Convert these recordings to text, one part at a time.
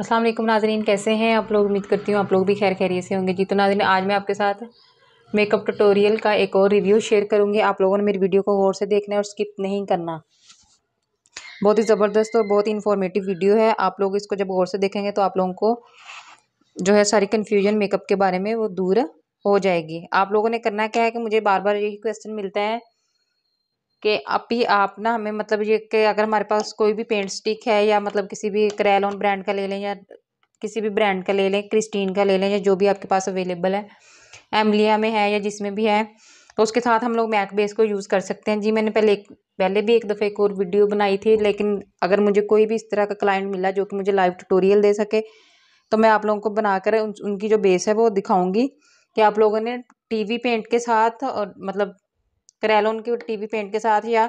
अस्सलाम वालेकुम नाजरीन कैसे हैं आप लोग उम्मीद करती हूँ आप लोग भी खैर खैरियत से होंगे जी तो नाजरीन आज मैं आपके साथ मेकअप ट्यूटोरियल का एक और रिव्यू शेयर करूँगी आप लोगों ने मेरी वीडियो को गौर से देखना है और स्किप नहीं करना बहुत ही ज़बरदस्त और बहुत ही इन्फॉर्मेटिव वीडियो है आप लोग इसको जब गौर से देखेंगे तो आप लोगों को जो है सारी कन्फ्यूजन मेकअप के बारे में वो दूर हो जाएगी आप लोगों ने करना क्या है कि मुझे बार बार यही क्वेश्चन मिलता है कि अभी आप ना हमें मतलब ये कि अगर हमारे पास कोई भी पेंट स्टिक है या मतलब किसी भी क्रेलोन ब्रांड का ले लें या किसी भी ब्रांड का ले लें क्रिस्टीन का ले लें या जो भी आपके पास अवेलेबल है एम्बलिया में है या जिसमें भी है तो उसके साथ हम लोग मैक बेस को यूज़ कर सकते हैं जी मैंने पहले एक पहले भी एक दफ़े एक और वीडियो बनाई थी लेकिन अगर मुझे कोई भी इस तरह का क्लाइंट मिला जो कि मुझे लाइव ट्यूटोरियल दे सके तो मैं आप लोगों को बनाकर उन, उनकी जो बेस है वो दिखाऊंगी कि आप लोगों ने टीवी पेंट के साथ और मतलब करेलोन की टीवी पेंट के साथ या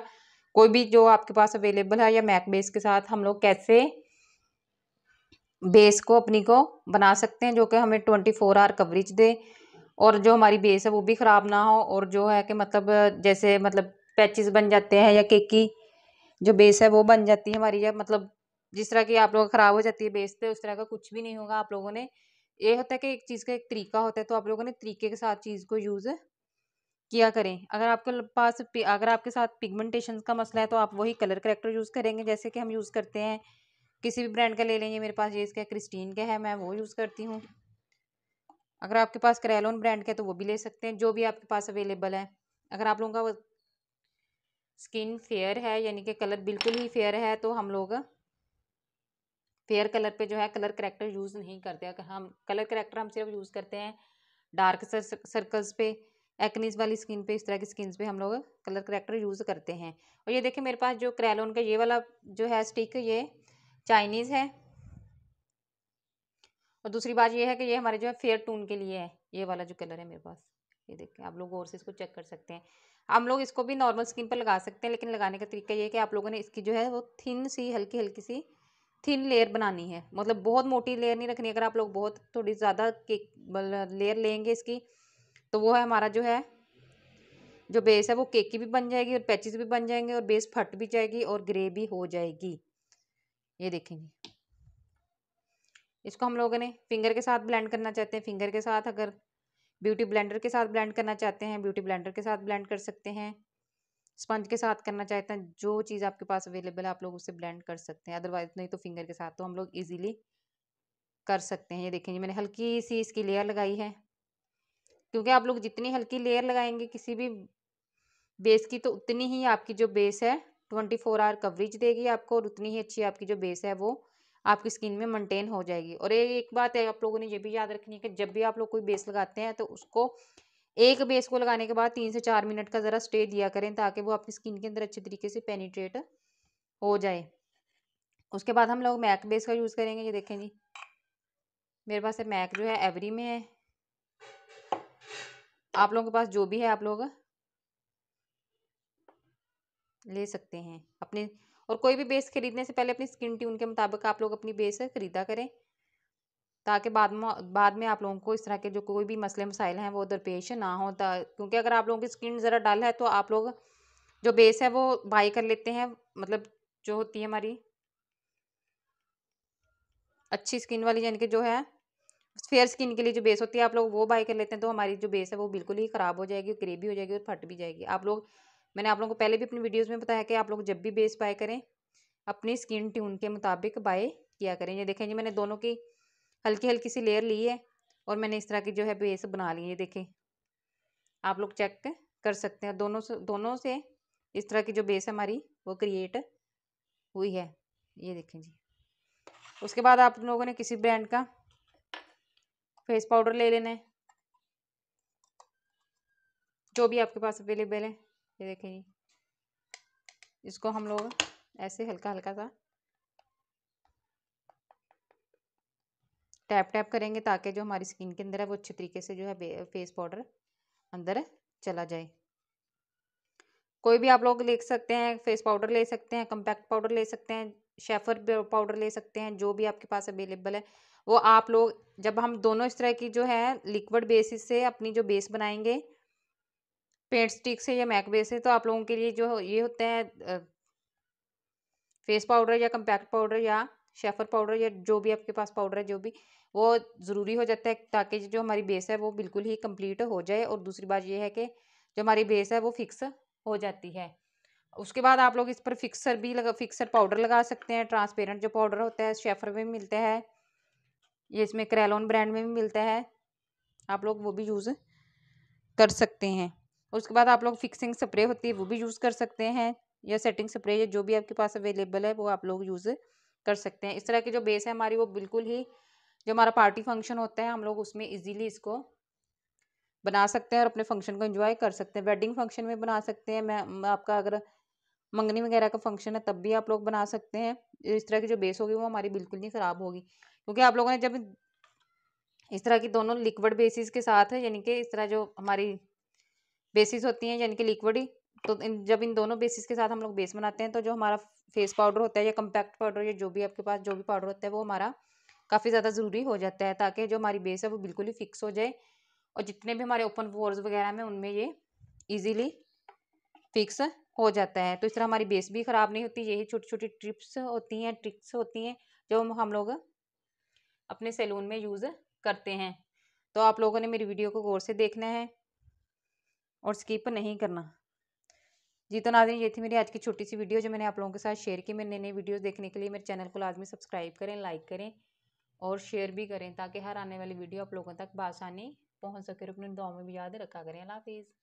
कोई भी जो आपके पास अवेलेबल है या मैक बेस के साथ हम लोग कैसे बेस को अपनी को बना सकते हैं जो कि हमें ट्वेंटी फोर आवर कवरेज दे और जो हमारी बेस है वो भी ख़राब ना हो और जो है कि मतलब जैसे मतलब पैचेस बन जाते हैं या केक की जो बेस है वो बन जाती है हमारी या मतलब जिस तरह की आप लोग ख़राब हो जाती है बेस पे उस तरह का कुछ भी नहीं होगा आप लोगों ने ये होता है कि एक चीज़ का एक तरीका होता है तो आप लोगों ने तरीके के साथ चीज़ को यूज़ किया करें अगर आपके पास अगर आपके साथ पिगमेंटेशन का मसला है तो आप वही कलर करेक्टर यूज़ करेंगे जैसे कि हम यूज़ करते हैं किसी भी ब्रांड का ले लेंगे मेरे पास ये इसका क्रिस्टीन का है मैं वो यूज़ करती हूँ अगर आपके पास करेलोन ब्रांड का है तो वो भी ले सकते हैं जो भी आपके पास अवेलेबल है अगर आप लोगों का स्किन फेयर है यानी कि कलर बिल्कुल ही फेयर है तो हम लोग फेयर कलर पे जो है कलर करेक्टर यूज़ नहीं करते हम कलर करेक्टर हम सिर्फ यूज़ करते हैं डार्क सर्कल्स पे एक्नीस वाली स्किन पे इस तरह की स्किन पे हम लोग कलर करेक्टर यूज़ करते हैं और ये देखिए मेरे पास जो क्रैलोन का ये वाला जो है स्टिक ये चाइनीज़ है और दूसरी बात ये है कि ये हमारे जो है फेयर टून के लिए है ये वाला जो कलर है मेरे पास ये देखिए आप लोग और से इसको चेक कर सकते हैं हम लोग इसको भी नॉर्मल स्किन पर लगा सकते हैं लेकिन लगाने का तरीका ये है कि आप लोगों ने इसकी जो है वो थिन सी हल्की हल्की सी थिन लेयर बनानी है मतलब बहुत मोटी लेयर नहीं रखनी अगर आप लोग बहुत थोड़ी ज़्यादा मतलब लेयर लेंगे इसकी तो वो है हमारा जो है जो बेस है वो केक की भी बन जाएगी और पैचिस भी बन जाएंगे और बेस फट भी जाएगी और ग्रे भी हो जाएगी ये देखेंगे इसको हम लोगों ने फिंगर के साथ ब्लेंड करना चाहते हैं फिंगर के साथ अगर ब्यूटी ब्लेंडर के साथ ब्लेंड करना चाहते हैं ब्यूटी ब्लेंडर के साथ ब्लेंड कर सकते हैं स्पंज के साथ करना चाहते हैं जो चीज़ आपके पास अवेलेबल है आप लोग उसे ब्लेंड कर सकते हैं अदरवाइज नहीं तो फिंगर के साथ तो हम लोग इजीली कर सकते हैं ये देखेंगे मैंने हल्की सी इसकी लेयर लगाई है क्योंकि आप लोग जितनी हल्की लेयर लगाएंगे किसी भी बेस की तो उतनी ही आपकी जो बेस है ट्वेंटी फोर आवर कवरेज देगी आपको और उतनी ही अच्छी आपकी जो बेस है वो आपकी स्किन में मेंटेन हो जाएगी और एक बात है आप लोगों ने ये भी याद रखनी है कि जब भी आप लोग कोई बेस लगाते हैं तो उसको एक बेस को लगाने के बाद तीन से चार मिनट का ज़रा स्टे दिया करें ताकि वो आपकी स्किन के अंदर अच्छे तरीके से पेनिट्रेट हो जाए उसके बाद हम लोग मैक बेस का यूज़ करेंगे ये देखें जी मेरे पास है मैक जो है एवरी में है आप लोगों के पास जो भी है आप लोग ले सकते हैं अपने और कोई भी बेस खरीदने से पहले अपनी स्किन ट्यून के मुताबिक आप लोग अपनी बेस खरीदा करें ताकि बाद में बाद में आप लोगों को इस तरह के जो कोई भी मसले मसाइल हैं वो दरपेश ना हो क्योंकि अगर आप लोगों की स्किन ज़रा डल है तो आप लोग जो बेस है वो बाई कर लेते हैं मतलब जो होती है हमारी अच्छी स्किन वाली यानी कि जो है फेयर स्किन के लिए जो बेस होती है आप लोग वो बाय कर लेते हैं तो हमारी जो बेस है वो बिल्कुल ही ख़राब हो जाएगी ग्रेवी हो जाएगी और फट भी जाएगी आप लोग मैंने आप लोगों को पहले भी अपनी वीडियोज़ में बताया कि आप लोग जब भी बेस बाय करें अपनी स्किन ट्यून के मुताबिक बाय किया करें ये देखें जी मैंने दोनों की हल्की हल्की सी लेयर ली है और मैंने इस तरह की जो है बेस बना ली है देखें आप लोग चेक कर सकते हैं दोनों से दोनों से इस तरह की जो बेस हमारी वो क्रिएट हुई है ये देखें जी उसके बाद आप लोगों ने किसी ब्रांड का फेस पाउडर ले लेना है जो भी आपके पास अवेलेबल है ये देखेंगे इसको हम लोग ऐसे हल्का हल्का सा टैप टैप करेंगे ताकि जो हमारी स्किन के अंदर है वो अच्छे तरीके से जो है फेस पाउडर अंदर चला जाए कोई भी आप लोग ले सकते हैं फेस पाउडर ले सकते हैं कम्पैक्ट पाउडर ले सकते हैं शेफर पाउडर ले सकते हैं जो भी आपके पास अवेलेबल है वो आप लोग जब हम दोनों इस तरह की जो है लिक्विड बेसिस से अपनी जो बेस बनाएंगे पेंट स्टिक से या मैक बेस से तो आप लोगों के लिए जो ये होते हैं फेस पाउडर या कंपैक्ट पाउडर या शेफर पाउडर या जो भी आपके पास पाउडर है जो भी वो ज़रूरी हो जाता है ताकि जो हमारी बेस है वो बिल्कुल ही कंप्लीट हो जाए और दूसरी बात ये है कि जो हमारी बेस है वो फिक्स हो जाती है उसके बाद आप लोग इस पर फिक्सर भी लगा फिक्सर पाउडर लगा सकते हैं ट्रांसपेरेंट जो पाउडर होता है शेफर में मिलता है ये इसमें क्रेलोन ब्रांड में भी मिलता है आप लोग वो भी यूज़ कर सकते हैं उसके बाद आप लोग फिक्सिंग स्प्रे होती है वो भी यूज़ कर सकते हैं या सेटिंग स्प्रे या जो भी आपके पास अवेलेबल है वो आप लोग यूज़ कर सकते हैं इस तरह की जो बेस है हमारी वो बिल्कुल ही जो हमारा पार्टी फंक्शन होता है हम लोग उसमें इजीली इसको बना सकते हैं और अपने फंक्शन को एंजॉय कर सकते हैं वेडिंग फंक्शन में बना सकते हैं मैं आपका अगर मंगनी वगैरह का फंक्शन है तब भी आप लोग बना सकते हैं इस तरह की जो बेस होगी वो हमारी बिल्कुल नहीं ख़राब होगी क्योंकि आप लोगों ने जब इस तरह की दोनों लिक्विड बेसिस के साथ है यानी कि इस तरह जो हमारी बेसिस होती हैं यानी कि लिक्विड ही तो इन जब इन दोनों बेसिस के साथ हम लोग बेस बनाते हैं तो जो हमारा फेस पाउडर होता है या कम्पैक्ट पाउडर या जो भी आपके पास जो भी पाउडर होता है वो हमारा काफ़ी ज़्यादा ज़रूरी हो जाता है ताकि जो हमारी बेस है वो बिल्कुल ही फिक्स हो जाए और जितने भी हमारे ओपन फोर्स वगैरह में उनमें ये ईजीली फिक्स हो जाता है तो इस तरह हमारी बेस भी ख़राब नहीं होती यही छोटी छोटी ट्रिप्स होती हैं ट्रिक्स होती हैं जो हम लोग अपने सैलून में यूज़ करते हैं तो आप लोगों ने मेरी वीडियो को गौर से देखना है और स्किप नहीं करना जी तो नाजरीन ये थी मेरी आज की छोटी सी वीडियो जो मैंने आप लोगों के साथ शेयर की मेरे नए नए वीडियोस देखने के लिए मेरे चैनल को लाजमी सब्सक्राइब करें लाइक करें और शेयर भी करें ताकि हर आने वाली वीडियो आप लोगों तक बासानी पहुँच सके अपने दुआ में भी याद रखा करें अल्लाह हाफिज़